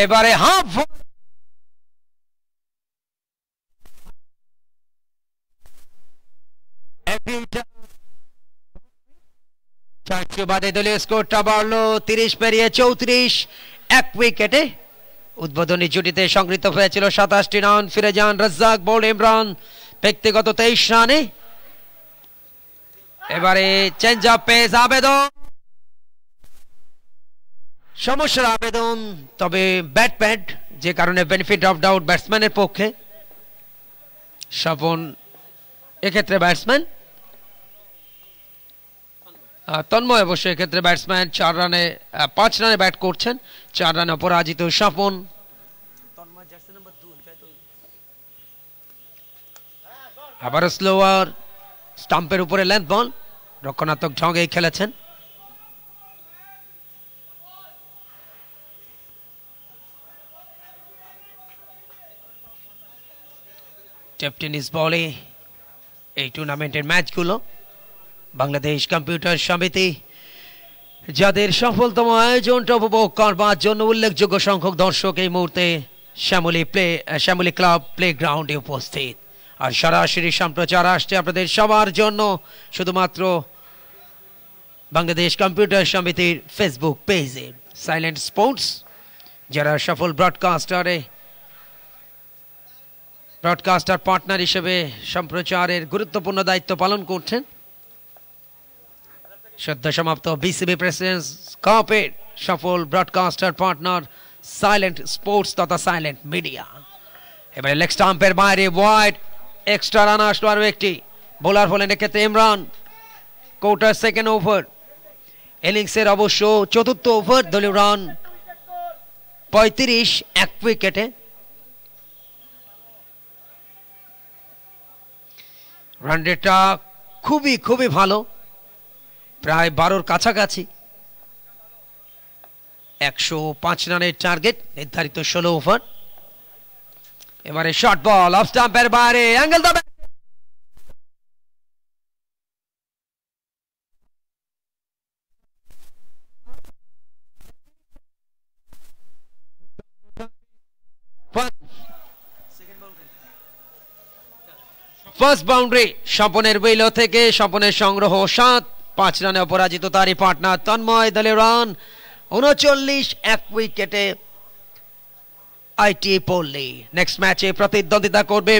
এবারে হাফ চারশো বাদে দলীয় স্কোরটা বাড়লো তিরিশ পেরিয়ে চৌত্রিশ এক উইকেটে উদ্বোধনী জুটিতে সংগৃহীত হয়েছিল সাতাশটি রান ফিরে যান রাজ্জাক বোল ইমরান ব্যক্তিগত তেইশ রানে এবারে চেঞ্জ আপ পেস আবেদন সমস্যার আবেদন তবে ব্যাট প্যাড যে কারণে বেনিফিট অফ ডাউট ব্যাটসম্যানের পক্ষে স্বপন এক্ষেত্রে ব্যাটসম্যান তন্ময় অবশ্য এক্ষেত্রে ব্যাটসম্যান চার রানে পাঁচ রানে ব্যাট করছেন চার রানে অপরাজিত স্বপন আবার স্লোয়ার স্টাম্পের উপরে লেন্থ বল রক্ষণাত্মক ঢঙ্গে খেলেছেন স্টেপ টেনিস বলে এই টুর্নামেন্টের ম্যাচগুলো বাংলাদেশ কম্পিউটার সমিতি যাদের সফলতম আয়োজনটা উপভোগ করবার জন্য উল্লেখযোগ্য সংখ্যক দর্শক এই মুহূর্তে Shyamoli play Shyamoli club play গ্রাউন্ডে উপস্থিত আর সরাসরি সম্প্রচার আসছে আপনাদের সবার জন্য শুধুমাত্র বাংলাদেশ কম্পিউটার সমিতির ফেসবুক পেজে সাইলেন্ট স্পোর্টস যারা সফল ব্রডকাস্টারে ব্রডকাস্টার পার্টনার হিসেবে সম্প্রচারের গুরুত্বপূর্ণ দায়িত্ব পালন করছেন সদ্য সমাপ্ত বিসিবি প্রেসিডেন্ট কাপের সফল ব্রডকাস্টার পার্টনার সাইলেন্ট স্পোর্টস তথা সাইলেন্ট মিডিয়া এবারে লেগ স্টাম্পের বাইরে ওয়াইড এক্সট্রা রান আসলো আরও একটি বোলার হলেন এক্ষেত্রে ইমরান কোটার সেকেন্ড ওভার ইনিংসের অবশ্য চতুর্থ ওভার দলীয় রান পঁয়ত্রিশ এক উইকেটে রান খুবই খুবই ভালো প্রায় বারোর কাছাকাছি একশো পাঁচ রানের টার্গেট নির্ধারিত ষোলো ওভার এবারে শর্ট বল অফ স্টাম্পের বাইরে অ্যাঙ্গেল দাবে ফার্স্ট বাউন্ডারি স্বপনের উইলো থেকে স্বপনের সংগ্রহ সাত পাঁচ রানে অপরাজিত তারই পাটনার তন্ময় দলের রান উনচল্লিশ এক উইকেটে আইটি পল্লী নেক্সট ম্যাচে প্রতিদ্বন্দ্বিতা করবে